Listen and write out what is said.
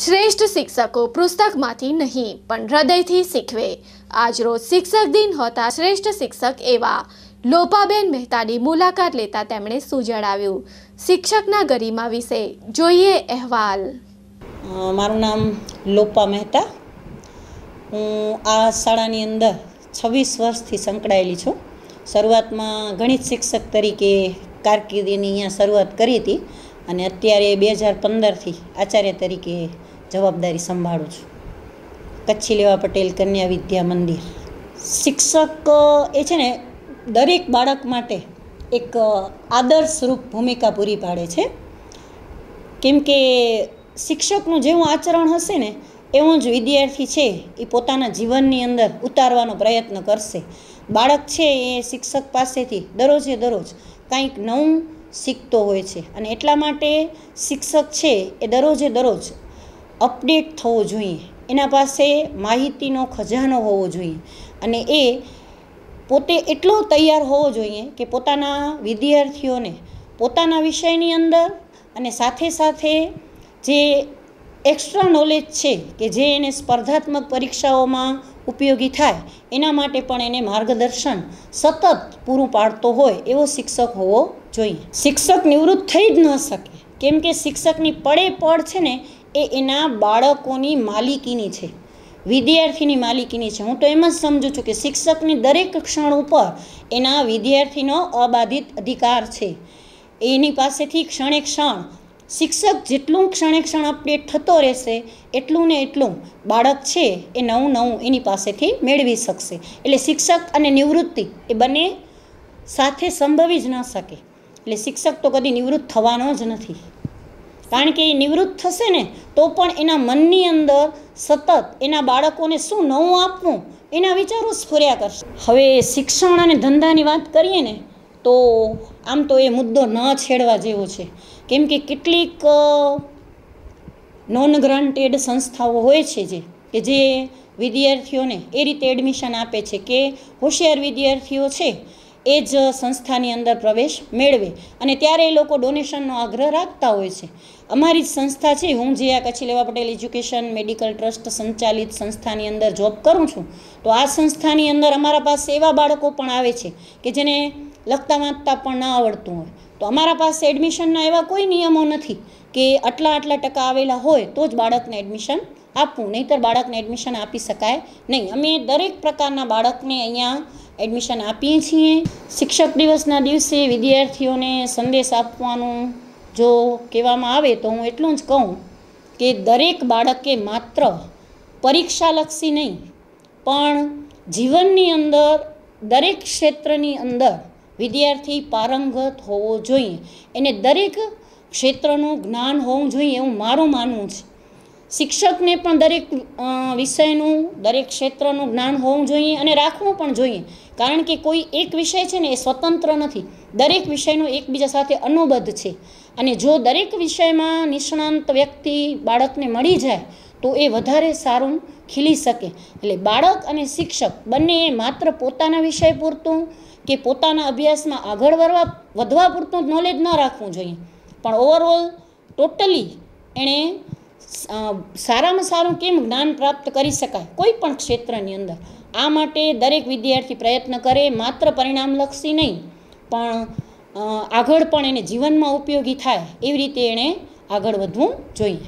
શ્રેષ્ઠ શિક્ષકો પુસ્તકમાંથી નહીં પણ હૃદયથી શીખવે આજરોજ શિક્ષક દિન હોતા શ્રેષ્ઠ શિક્ષક એવા લોપાબેન મહેતાની મુલાકાત લેતા તેમણે શું જણાવ્યું શિક્ષકના ગરિમા વિશે જોઈએ અહેવાલ મારું નામ લોપા મહેતા હું આ શાળાની અંદર છવ્વીસ વર્ષથી સંકળાયેલી છું શરૂઆતમાં ગણિત શિક્ષક તરીકે કારકિર્દીની અહીંયા શરૂઆત કરી હતી અને અત્યારે બે હજાર પંદરથી આચાર્ય તરીકે જવાબદારી સંભાળું છું કચ્છી લેવા પટેલ કન્યા વિદ્યા મંદિર શિક્ષક એ છે ને દરેક બાળક માટે એક આદર્શરૂપ ભૂમિકા પૂરી પાડે છે કેમ કે શિક્ષકનું જેવું આચરણ હશે ને એવું જ વિદ્યાર્થી છે એ પોતાના જીવનની અંદર ઉતારવાનો પ્રયત્ન કરશે બાળક છે એ શિક્ષક પાસેથી દરરોજે દરરોજ કંઈક નવું શીખતો હોય છે અને એટલા માટે શિક્ષક છે એ દરરોજે દરરોજ અપડેટ થવો જોઈએ એના પાસે માહિતીનો ખજાનો હોવો જોઈએ અને એ પોતે એટલો તૈયાર હોવો જોઈએ કે પોતાના વિદ્યાર્થીઓને પોતાના વિષયની અંદર અને સાથે સાથે જે એક્સ્ટ્રા નોલેજ છે કે જે એને સ્પર્ધાત્મક પરીક્ષાઓમાં ઉપયોગી થાય એના માટે પણ એને માર્ગદર્શન સતત પૂરું પાડતો હોય એવો શિક્ષક હોવો જોઈએ શિક્ષક નિવૃત્ત થઈ જ ન શકે કેમ કે શિક્ષકની પડે પડ છે ને એ એના બાળકોની માલિકીની છે વિદ્યાર્થીની માલિકીની છે હું તો એમ જ સમજુ છું કે શિક્ષકની દરેક ક્ષણ ઉપર એના વિદ્યાર્થીનો અબાધિત અધિકાર છે એની પાસેથી ક્ષણે ક્ષણ શિક્ષક જેટલું ક્ષણે ક્ષણ અપડેટ થતો રહેશે એટલું ને એટલું બાળક છે એ નવું નવું એની પાસેથી મેળવી શકશે એટલે શિક્ષક અને નિવૃત્તિ એ બંને સાથે સંભવી જ ન શકે એટલે શિક્ષક તો કદી નિવૃત્ત થવાનો જ નથી કારણ કે એ નિવૃત્ત થશે ને તો પણ એના મનની અંદર સતત એના બાળકોને શું નવું આપવું એના વિચારો સ્ફુર્યા કરશે હવે શિક્ષણ અને ધંધાની વાત કરીએ ને તો આમ તો એ મુદ્દો ન છેડવા જેવો છે કેમ કે કેટલીક નોન ગ્રાન્ટેડ સંસ્થાઓ હોય છે જે કે જે વિદ્યાર્થીઓને એ રીતે એડમિશન આપે છે કે હોશિયાર વિદ્યાર્થીઓ છે એ જ સંસ્થાની અંદર પ્રવેશ મેળવે અને ત્યારે એ લોકો ડોનેશનનો આગ્રહ રાખતા હોય છે અમારી જ સંસ્થા છે હું જે આ કચ્છી લેવા પટેલ એજ્યુકેશન મેડિકલ ટ્રસ્ટ સંચાલિત સંસ્થાની અંદર જોબ કરું છું તો આ સંસ્થાની અંદર અમારા પાસે એવા બાળકો પણ આવે છે કે જેને લખતા વાંચતા પણ ના આવડતું હોય અમારા પાસે એડમિશનના એવા કોઈ નિયમો નથી કે આટલા આટલા ટકા આવેલા હોય તો જ બાળકને એડમિશન આપું નહીતર બાળકને એડમિશન આપી શકાય નહી અમે દરેક પ્રકારના બાળકોને અહીંયા એડમિશન આપીએ છીએ શિક્ષક દિવસના દિવસે વિદ્યાર્થીઓને સંદેશ આપવાનું જો કહેવામાં આવે તો હું એટલું જ કહું કે દરેક બાળક કે માત્ર પરીક્ષા લક્ષી નહી પણ જીવનની અંદર દરેક ક્ષેત્રની અંદર વિદ્યાર્થી પારંગત હોવો જોઈએ એને દરેક ક્ષેત્રનું જ્ઞાન હોવું જોઈએ એવું મારું માનવું છે શિક્ષકને પણ દરેક વિષયનું દરેક ક્ષેત્રનું જ્ઞાન હોવું જોઈએ અને રાખવું પણ જોઈએ કારણ કે કોઈ એક વિષય છે ને એ સ્વતંત્ર નથી દરેક વિષયનો એકબીજા સાથે અનુબદ્ધ છે અને જો દરેક વિષયમાં નિષ્ણાંત વ્યક્તિ બાળકને મળી જાય તો એ વધારે સારું ખીલી શકે એટલે બાળક અને શિક્ષક બંને એ માત્ર પોતાના વિષય પૂરતું કે પોતાના અભ્યાસમાં આગળ વધવા વધવા પૂરતું નોલેજ ન રાખવું જોઈએ પણ ઓવરઓલ ટોટલી એણે સારામાં સારું કેમ જ્ઞાન પ્રાપ્ત કરી શકાય કોઈ પણ ક્ષેત્રની અંદર આ માટે દરેક વિદ્યાર્થી પ્રયત્ન કરે માત્ર પરિણામલક્ષી નહીં પણ આગળ પણ એને જીવનમાં ઉપયોગી થાય એવી રીતે એણે આગળ વધવું જોઈએ